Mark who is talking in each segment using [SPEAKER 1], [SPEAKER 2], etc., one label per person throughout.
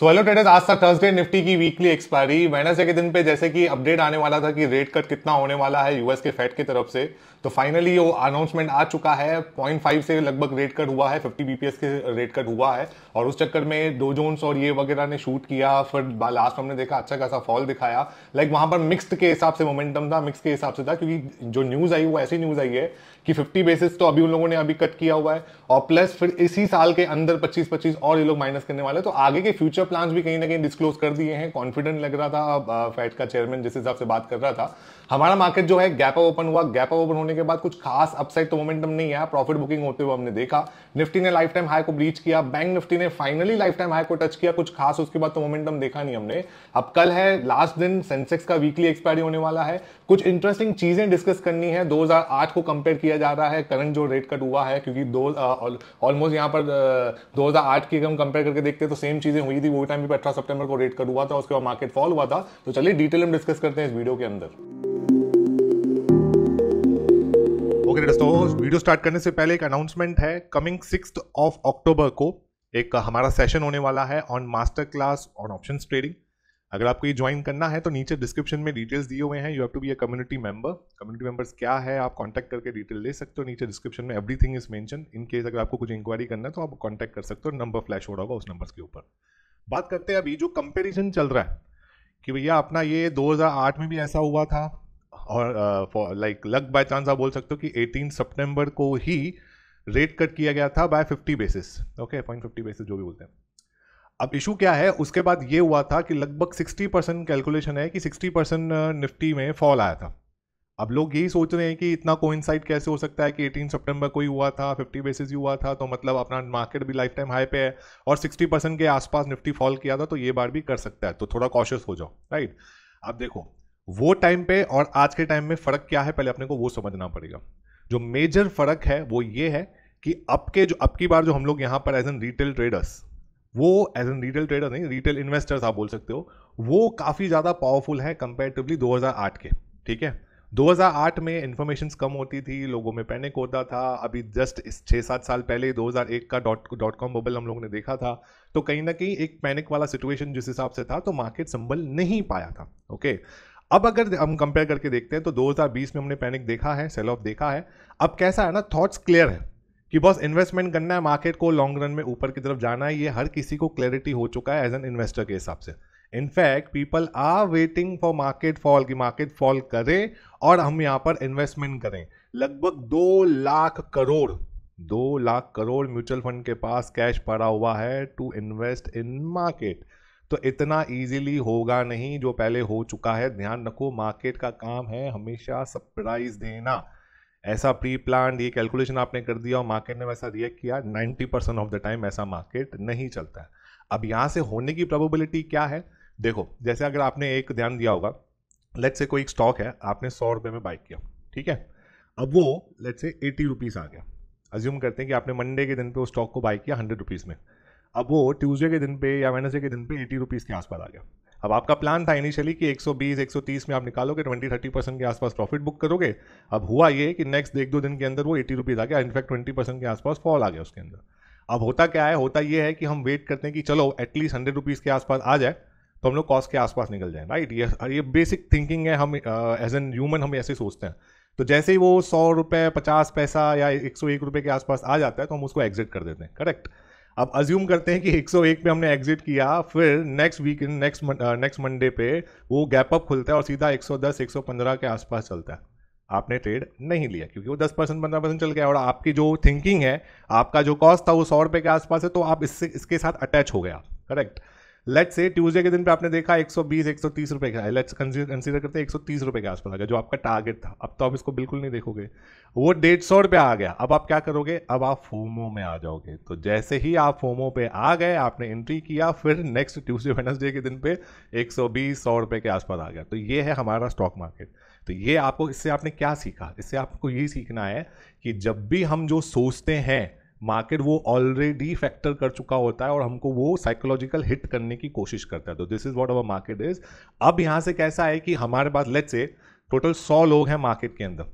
[SPEAKER 1] so hello traders आज था Thursday Nifty की वीकली एक्सपायरी वेनसडे के दिन पे जैसे कि अपडेट आने वाला था कि रेट कट कितना होने वाला है यूएस के फेड की तरफ से तो फाइनली वो अनाउंसमेंट आ चुका है 0.5 से लगभग रेट कट हुआ है 50 बीपीएस के रेट कट हुआ है और उस चक्कर में डो जोन्स और ये वगैरह ने शूट किया फिर लास्ट हमने देखा अच्छा खासा फॉल दिखाया लाइक वहां पर मिक्सड के हिसाब से मोमेंटम था मिक्स के हिसाब से था क्योंकि जो न्यूज़ आई वो ऐसी न्यूज़ आई है कि 50 बेसिस तो अभी उन लोगों ने अभी कट किया हुआ है और प्लस फिर इसी साल के अंदर 25-25 और ये लोग माइनस करने वाले तो आगे के फ्यूचर प्लान्स भी कहीं ना कहीं डिस्क्लोज कर दिए हैं कॉन्फिडेंट लग रहा था फेड का चेयरमैन जिस हिसाब से बात कर रहा था हमारा मार्केट जो है गैप अप ओपन हुआ गैप अप ओपन होने के बाद कुछ खास अपसाइड तो मोमेंटम नहीं आया प्रॉफिट बुकिंग होते हुए हमने देखा निफ्टी ने लाइफ टाइम हाई को ब्रीच किया बैंक निफ्टी ने फाइनली लाइफ टाइम हाई को टच किया कुछ खास उसके बाद तो मोमेंटम देखा नहीं हमने अब कल है लास्ट दिन सेंसेक्स का वीकली एक्सपायरी होने वाला है कुछ इंटरेस्टिंग चीजें डिस्कस करनी है 2008 को कंपेयर किया जा रहा है करंट जो रेट कट हुआ है क्योंकि दो ऑलमोस्ट यहाँ पर दो हजार आठ की हम कंपेयर करके देखते तो सेम चीजें हुई थी वो टाइम भी अठारह सेप्टेम्बर को रेट कट हुआ था उसके बाद मार्केट फॉल हुआ था तो चलिए डिटेल हम डिस्कस करते हैं इस वीडियो के अंदर वीडियो स्टार्ट करने से पहले एक अनाउंसमेंट है कमिंग सिक्स ऑफ अक्टूबर को एक हमारा सेशन होने वाला है on master class on option trading अगर आपको ये ज्वाइन करना है तो नीचे डिस्क्रिप्शन में डिटेल्स दिए हुए हैं you have to be a community member community members क्या है आप कांटेक्ट करके डिटेल ले सकते हो नीचे डिस्क्रिप्शन में everything is mention in case अगर आपको कुछ इंक्वायरी करना है तो आप कांटेक्ट कर सकते हो नंबर फ्लैश हो रहा होगा उस नंबर के ऊपर बात करते हैं अभी जो कंपेरिजन चल रहा है कि भैया अपना ये दो में भी ऐसा हुआ था और लाइक लक बाय चांस आप बोल सकते हो कि 18 सितंबर को ही रेट कट किया गया था by 50 basis okay point fifty basis जो भी बोलते हैं अब इशू क्या है उसके बाद ये हुआ था कि लगभग 60 परसेंट कैलकुलेशन है कि 60 परसेंट uh, निफ्टी में फॉल आया था अब लोग यही सोच रहे हैं कि इतना कोइंसाइड कैसे हो सकता है कि 18 सितंबर को ही हुआ था 50 बेसिस ही हुआ था तो मतलब अपना मार्केट भी लाइफ टाइम हाई पे है और 60 परसेंट के आसपास निफ्टी फॉल किया था तो ये बार भी कर सकता है तो थोड़ा कॉशियस हो जाओ राइट अब देखो वो टाइम पे और आज के टाइम में फ़र्क क्या है पहले अपने को वो समझना पड़ेगा जो मेजर फ़र्क है वो ये है कि अब के जो अब की बार जो हम लोग यहाँ पर एज एन रिटेल ट्रेडर्स वो एज एन रिटेल ट्रेडर नहीं रिटेल इन्वेस्टर्स आप बोल सकते हो वो काफ़ी ज़्यादा पावरफुल है कंपेरेटिवली 2008 के ठीक है 2008 में इन्फॉर्मेशन कम होती थी लोगों में पैनिक होता था अभी जस्ट इस छः सात साल पहले 2001 का डॉट डॉट कॉम बबल हम लोगों ने देखा था तो कहीं ना कहीं एक पैनिक वाला सिचुएशन जिस हिसाब से था तो मार्केट संभल नहीं पाया था ओके अब अगर हम कंपेयर करके देखते हैं तो 2020 में हमने पैनिक देखा है सेल ऑफ देखा है अब कैसा है ना थॉट्स क्लियर है कि बस इन्वेस्टमेंट करना है मार्केट को लॉन्ग रन में ऊपर की तरफ जाना है ये हर किसी को क्लैरिटी हो चुका है एज एन इन्वेस्टर के हिसाब से in fact people are waiting for market fall कि मार्केट फॉल करे और हम यहाँ पर इन्वेस्टमेंट करें लगभग दो लाख करोड़ दो लाख करोड़ म्यूचुअल फंड के पास कैश पड़ा हुआ है टू इन्वेस्ट इन मार्केट तो इतना इजीली होगा नहीं जो पहले हो चुका है ध्यान रखो मार्केट का काम है हमेशा सरप्राइज देना ऐसा प्री प्लान ये कैलकुलेशन आपने कर दिया और मार्केट ने वैसा रिएक्ट किया 90 परसेंट ऑफ द टाइम ऐसा मार्केट नहीं चलता है अब यहाँ से होने की प्रोबेबिलिटी क्या है देखो जैसे अगर आपने एक ध्यान दिया होगा लेट से कोई एक स्टॉक है आपने सौ रुपये में बाई किया ठीक है अब वो लेट से एटी रुपीज़ आ गया अज्यूम करते हैं कि आपने मंडे के दिन पे उस स्टॉक को बाई किया हंड्रेड रुपीज़ में अब वो ट्यूजडे के दिन पे या वेनसडे के दिन पे एटी रुपीज़ के आसपास आ गया अब आपका प्लान था इनिशियली कि 120 130 में आप निकालोगे 20 30 परसेंट के आसपास प्रॉफिट बुक करोगे अब हुआ ये कि नेक्स्ट एक दो दिन के अंदर वो एटी रुपीज़ आ गया इनफैक्ट ट्वेंटी परसेंट के आसपास फॉल आ गया उसके अंदर अब होता क्या है होता ये है कि हम वेट करते हैं कि चलो एटलीस्ट हंड्रेड रुपीज़ के आसपास आ जाए तो हम लोग कॉस्ट के आसपास निकल जाए राइट ये ये बेसिक थिंकिंग है हम एज एन ह्यूमन हम ऐसे सोचते हैं तो जैसे ही वो सौ रुपये पचास पैसा या एक सौ एक रुपये के आसपास आ जाता है तो हम उसको एग्जिट कर देते हैं करेक्ट अब अज्यूम करते हैं कि 101 पे हमने एग्जिट किया फिर next week next next Monday पे वो गैप अप खुलता है और सीधा 110 115 के आसपास चलता है आपने ट्रेड नहीं लिया क्योंकि वो 10 परसेंट पंद्रह परसेंट चल गया और आपकी जो थिंकिंग है आपका जो कॉस्ट था वो सौ रुपये के आसपास है तो आप इससे इसके साथ अटैच हो गया करेक्ट लेट्स से ट्यूसडे के दिन पे आपने देखा 120 130 रुपए का लेट्स कंसीडर करते हैं 130 रुपए के आसपास आ गया जो आपका टारगेट था अब तो आप इसको बिल्कुल नहीं देखोगे वो डेढ़ सौ रुपये आ गया अब आप क्या करोगे अब आप फोमो में आ जाओगे तो जैसे ही आप फोमो पे आ गए आपने एंट्री किया फिर नेक्स्ट ट्यूजडे वेनसडे के दिन पे एक सौ बीस सौ के आसपास आ गया तो ये है हमारा स्टॉक मार्केट तो ये आपको इससे आपने क्या सीखा इससे आपको ये सीखना है कि जब भी हम जो सोचते हैं मार्केट वो ऑलरेडी फैक्टर कर चुका होता है और हमको वो साइकोलॉजिकल हिट करने की कोशिश करता है तो this is what our market is अब यहाँ से कैसा है कि हमारे पास लेट से टोटल सौ लोग हैं मार्केट के अंदर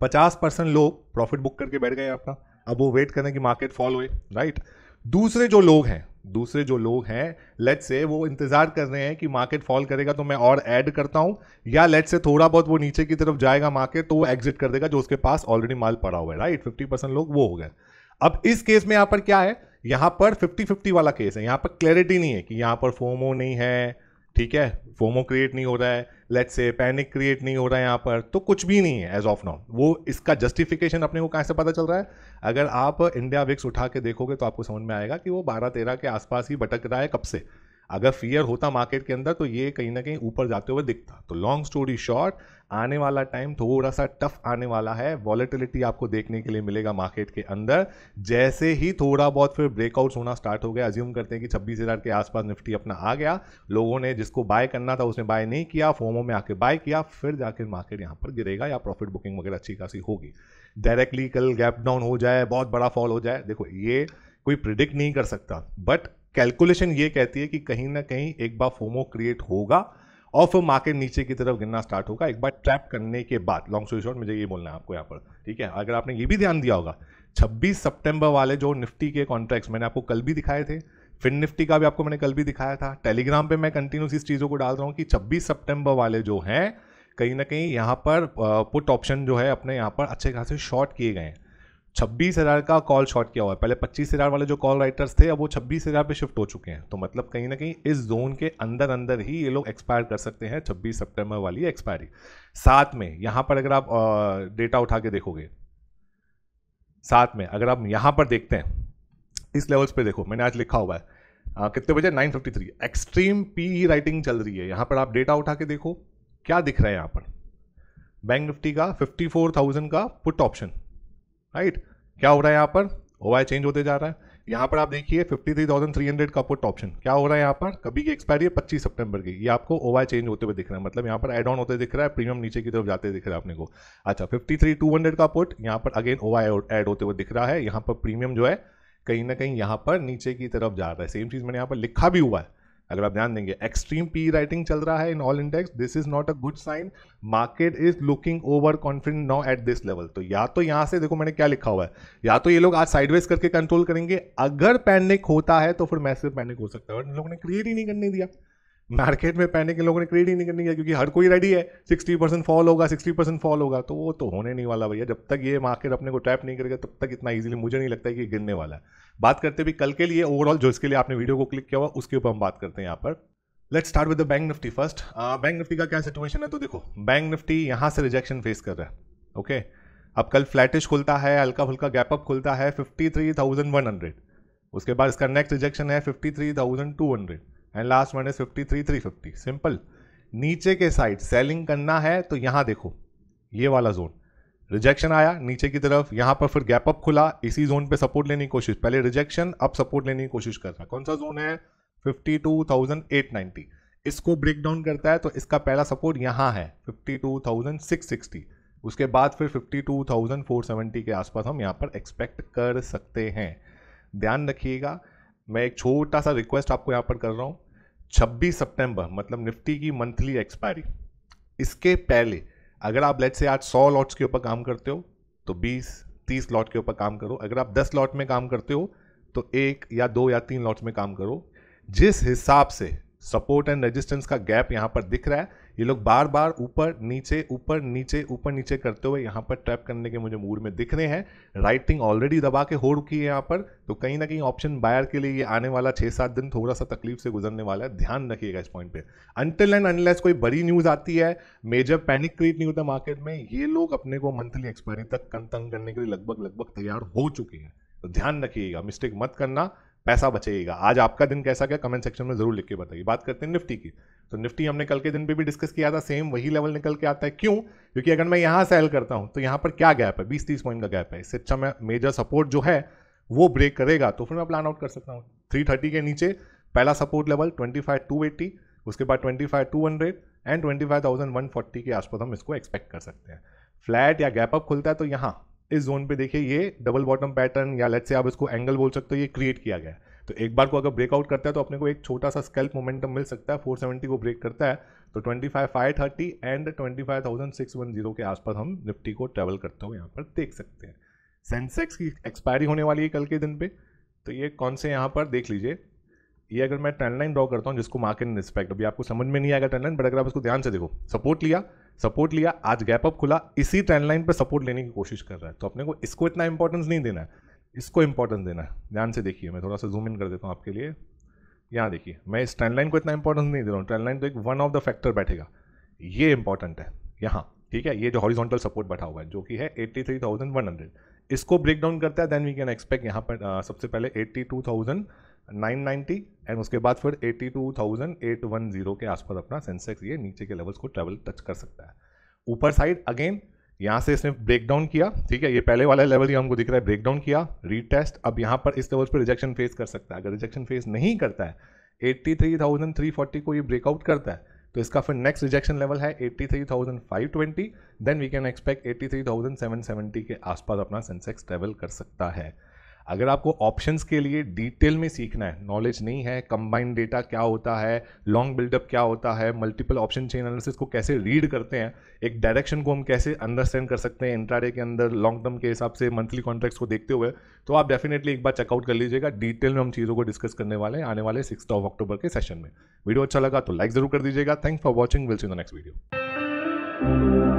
[SPEAKER 1] पचास परसेंट लोग प्रॉफिट बुक करके बैठ गए आपका अब वो वेट करें कि मार्केट फॉल हुए राइट दूसरे जो लोग हैं दूसरे जो लोग हैं लेट से वो इंतज़ार कर रहे हैं कि मार्केट फॉल करेगा तो मैं और ऐड करता हूं या लेट से थोड़ा बहुत वो नीचे की तरफ जाएगा मार्केट तो वो एग्जिट कर देगा जो उसके पास ऑलरेडी माल पड़ा हुआ है राइट फिफ्टी परसेंट लोग वो हो गए अब इस केस में यहां पर क्या है यहां पर फिफ्टी फिफ्टी वाला केस है यहां पर क्लैरिटी नहीं है कि यहां पर फोमो नहीं है ठीक है फोमो क्रिएट नहीं हो रहा है लेट से पैनिक क्रिएट नहीं हो रहा है यहां पर तो कुछ भी नहीं है एज ऑफ नाउ वो इसका जस्टिफिकेशन अपने को कहां से पता चल रहा है अगर आप इंडिया विक्स उठा के देखोगे तो आपको समझ में आएगा कि वो बारह तेरह के आसपास ही भटक रहा है कब से अगर फियर होता मार्केट के अंदर तो ये कहीं ना कहीं ऊपर जाते हुए दिखता तो लॉन्ग स्टोरी शॉर्ट आने वाला टाइम थोड़ा सा टफ आने वाला है वॉलेटिलिटी आपको देखने के लिए मिलेगा मार्केट के अंदर जैसे ही थोड़ा बहुत फिर ब्रेकआउट्स होना स्टार्ट हो गया अज्यूम करते हैं कि छब्बीस हज़ार के आसपास निफ्टी अपना आ गया लोगों ने जिसको बाय करना था उसने बाय नहीं किया फोमो में आके बाय किया फिर जाकर मार्केट यहाँ पर गिरेगा या प्रॉफिट बुकिंग वगैरह अच्छी खासी होगी डायरेक्टली कल गैप डाउन हो जाए बहुत बड़ा फॉल हो जाए देखो ये कोई प्रिडिक्ट नहीं कर सकता बट कैलकुलेशन ये कहती है कि कहीं ना कहीं एक बार फोमो क्रिएट होगा और फिर मार्केट नीचे की तरफ गिरना स्टार्ट होगा एक बार ट्रैप करने के बाद लॉन्ग स्टोरी शॉर्ट मुझे ये बोलना है आपको यहाँ पर ठीक है अगर आपने ये भी ध्यान दिया होगा 26 सितंबर वाले जो निफ्टी के कॉन्ट्रैक्ट्स मैंने आपको कल भी दिखाए थे फिन निफ्टी का भी आपको मैंने कल भी दिखाया था टेलीग्राम पे मैं कंटिन्यूस इस चीज़ों को डाल रहा हूँ कि छब्बीस सितंबर वाले जो हैं कहीं ना कहीं यहाँ पर पुट ऑप्शन जो है अपने यहाँ पर अच्छे खासे शॉर्ट किए गए हैं छब्बीस हज़ार का कॉल शॉर्ट किया हुआ है पहले पच्चीस हज़ार वाले जो कॉल राइटर्स थे अब वो छब्बीस हज़ार पे शिफ्ट हो चुके हैं तो मतलब कहीं ना कहीं इस जोन के अंदर अंदर ही ये लोग एक्सपायर कर सकते हैं छब्बीस सितंबर वाली एक्सपायरी साथ में यहां पर अगर आप डेटा उठा के देखोगे साथ में अगर आप यहां पर देखते हैं इस लेवल्स पे देखो मैंने आज लिखा हुआ है आ, कितने बजे थ्री एक्सट्रीम पी राइटिंग चल रही है यहां पर आप डेटा उठा के देखो क्या दिख रहा है यहां पर बैंक निफ्टी का थाउजेंड का पुट ऑप्शन राइट क्या हो रहा है यहाँ पर ओ चेंज होते जा रहा है यहाँ पर आप देखिए 53,300 का पुट ऑप्शन क्या हो रहा है यहाँ पर कभी की एक्सपायरी है पच्चीस सितंबर की ये आपको ओ चेंज होते हुए दिख रहा है मतलब यहाँ पर एड ऑन होते दिख रहा है प्रीमियम नीचे की तरफ जाते दिख रहा है अपने को अच्छा 53,200 का पुट यहाँ पर अगेन ओ एड होते हुए दिख रहा है यहाँ पर प्रीमियम जो है कहीं ना कहीं यहाँ पर नीचे की तरफ जा रहा है सेम चीज़ मैंने यहाँ पर लिखा भी हुआ है अगर आप ध्यान देंगे एक्सट्रीम पी राइटिंग चल रहा है in all index this is not a good sign market is looking over confident now at this level तो या तो यहां से देखो मैंने क्या लिखा हुआ है या तो ये लोग आज साइडवेज करके कंट्रोल करेंगे अगर पैनिक होता है तो फिर मैसेज पैनिक हो सकता है इन लोगों ने क्रिएट ही नहीं करने दिया मार्केट में पहने के लोगों ने क्रिएट ही नहीं करनी है क्योंकि हर कोई रेडी है सिक्सटी परसेंट फॉल होगा सिक्सटी परसेंट फॉल होगा तो वो तो होने नहीं वाला भैया जब तक ये मार्केट अपने को टैप नहीं करेगा तब तक इतना ईजिली मुझे नहीं लगता है कि गिरने वाला है बात करते भी कल के लिए ओवरऑल जो इसके लिए आपने वीडियो को क्लिक किया हुआ उसके ऊपर हम बात करते हैं यहाँ पर let start with the bank Nifty first bank Nifty का क्या सिचुएशन है तो देखो बैंक निफ्टी यहाँ से रिजेक्शन फेस कर रहा है ओके अब कल फ्लैटिश खुलता है हल्का फुल्का गैपअप खुलता है fifty three thousand one hundred उसके बाद इसका नेक्स्ट रिजेक्शन है fifty three thousand two hundred and last one is fifty three three fifty simple नीचे के साइड सेलिंग करना है तो यहाँ देखो ये वाला जोन रिजेक्शन आया नीचे की तरफ यहाँ पर फिर गैप अप खुला इसी जोन पे सपोर्ट लेने की कोशिश पहले रिजेक्शन अब सपोर्ट लेने की कोशिश कर रहा कौन सा जोन है fifty two thousand eight ninety इसको ब्रेक डाउन करता है तो इसका पहला सपोर्ट यहाँ है fifty two thousand six sixty उसके बाद फिर fifty two thousand four seventy के आसपास हम यहाँ पर एक्सपेक्ट कर सकते हैं ध्यान रखिएगा मैं एक छोटा सा रिक्वेस्ट आपको यहाँ पर कर रहा हूँ 26 सितंबर मतलब निफ्टी की मंथली एक्सपायरी इसके पहले अगर आप लेट से आज 100 लॉट्स के ऊपर काम करते हो तो 20 30 लॉट के ऊपर काम करो अगर आप 10 लॉट में काम करते हो तो एक या दो या तीन लॉट्स में काम करो जिस हिसाब से सपोर्ट एंड रेजिस्टेंस का गैप यहाँ पर दिख रहा है ये लोग बार बार ऊपर नीचे ऊपर नीचे ऊपर नीचे करते हुए यहाँ पर ट्रैप करने के मुझे मूड में दिख रहे हैं राइटिंग ऑलरेडी दबा के हो रुकी है यहाँ पर तो कहीं ना कहीं ऑप्शन बायर के लिए ये आने वाला छः सात दिन थोड़ा सा तकलीफ से गुजरने वाला है ध्यान रखिएगा इस पॉइंट पे अनटिल एंड अनलेस कोई बड़ी न्यूज़ आती है मेजर पैनिक क्रिएट नहीं होता मार्केट में ये लोग अपने को मंथली एक्सपायरी तक कन तंग करने के लिए लगभग लगभग तैयार हो चुके हैं तो ध्यान रखिएगा मिस्टेक मत करना पैसा बचेगा आज आपका दिन कैसा क्या कमेंट सेक्शन में जरूर लिख के बताइए बात करते हैं निफ्टी की तो निफ्टी हमने कल के दिन भी, भी डिस्कस किया था सेम वही लेवल निकल के आता है क्यों क्योंकि अगर मैं यहां सेल करता हूं तो यहां पर क्या गैप है बीस तीस पॉइंट का गैप है इससे अच्छा मैं मेजर सपोर्ट जो है वो ब्रेक करेगा तो फिर मैं प्लान आउट कर सकता हूँ थ्री थर्टी के नीचे पहला support level twenty five two eighty उसके बाद twenty five two hundred and twenty five thousand one forty के आसपास हम इसको एक्सपेक्ट कर सकते हैं फ्लैट या गैप अप खुलता है तो यहाँ इस जोन पे देखिए ये डबल बॉटम पैटर्न या लेट से आप इसको एंगल बोल सकते हो ये क्रिएट किया गया है तो एक बार को अगर ब्रेकआउट करता है तो अपने को एक छोटा सा स्केल्प मोमेंटम मिल सकता है 470 को ब्रेक करता है तो 25,530 एंड 25,610 के आसपास हम निफ्टी को ट्रेवल करते हुए यहाँ पर देख सकते हैं सेंसेक्स की एक्सपायरी होने वाली है कल के दिन पे तो ये कौन से यहाँ पर देख लीजिए ये अगर मैं ट्रेंड लाइन ड्रॉ करता हूँ जिसको मार्केट इन रिस्पेक्ट अभी आपको समझ में नहीं आएगा ट्रेंड लाइन बट अगर आप उसको ध्यान से देखो सपोर्ट लिया सपोर्ट लिया आज गैप अप खुला इसी ट्रेंड लाइन पर सपोर्ट लेने की कोशिश कर रहा है तो अपने को इसको इतना इंपॉर्टेंस नहीं देना है इसको इंपॉर्टेंस देना है ध्यान से देखिए मैं थोड़ा सा जूम इन कर देता हूँ आपके लिए यहाँ देखिए मैं इस ट्रेंड लाइन को इतना इंपॉर्टेंस नहीं दे रहा हूँ ट्रेंड लाइन तो एक वन ऑफ द फैक्टर बैठेगा ये इंपॉर्टेंट है यहाँ ठीक है ये जो हॉरिजॉन्टल सपोर्ट बैठा हुआ है जो कि है eighty three thousand one hundred इसको ब्रेक डाउन करता है देन वी कैन एक्सपेक्ट यहाँ पर आ, सबसे पहले eighty two thousand nine ninety and उसके बाद फिर eighty two thousand eight one zero के आसपास अपना सेंसेक्स ये नीचे के लेवल्स को ट्रेवल टच कर सकता है ऊपर साइड अगेन यहाँ से इसने ब्रेक डाउन किया ठीक है ये पहले वाला लेवल ही हमको दिख रहा है ब्रेक डाउन किया रीटेस्ट अब यहाँ पर इस लेवल पर रिजेक्शन फेस कर सकता है अगर रिजेक्शन फेस नहीं करता है 83,340 को ये ब्रेकआउट करता है तो इसका फिर नेक्स्ट रिजेक्शन लेवल है 83,520 देन वी कैन एक्सपेक्ट 83,770 के आसपास अपना सेंसेक्स ट्रेवल कर सकता है अगर आपको ऑप्शंस के लिए डिटेल में सीखना है नॉलेज नहीं है कंबाइंड डेटा क्या होता है लॉन्ग बिल्डअप क्या होता है मल्टीपल ऑप्शन चेन एनालिसिस को कैसे रीड करते हैं एक डायरेक्शन को हम कैसे अंडरस्टैंड कर सकते हैं इंट्राडे के अंदर लॉन्ग टर्म के हिसाब से मंथली कॉन्ट्रैक्ट्स को देखते हुए तो आप डेफिनेटली एक बार चेकआउट कर लीजिएगा डिटेल में हम चीज़ों को डिस्कस करने वाले हैं आने वाले सिक्स ऑफ अक्टूबर के सेशन में वीडियो अच्छा लगा तो लाइक ज़रूर कर दीजिएगा thank for watching will see the next video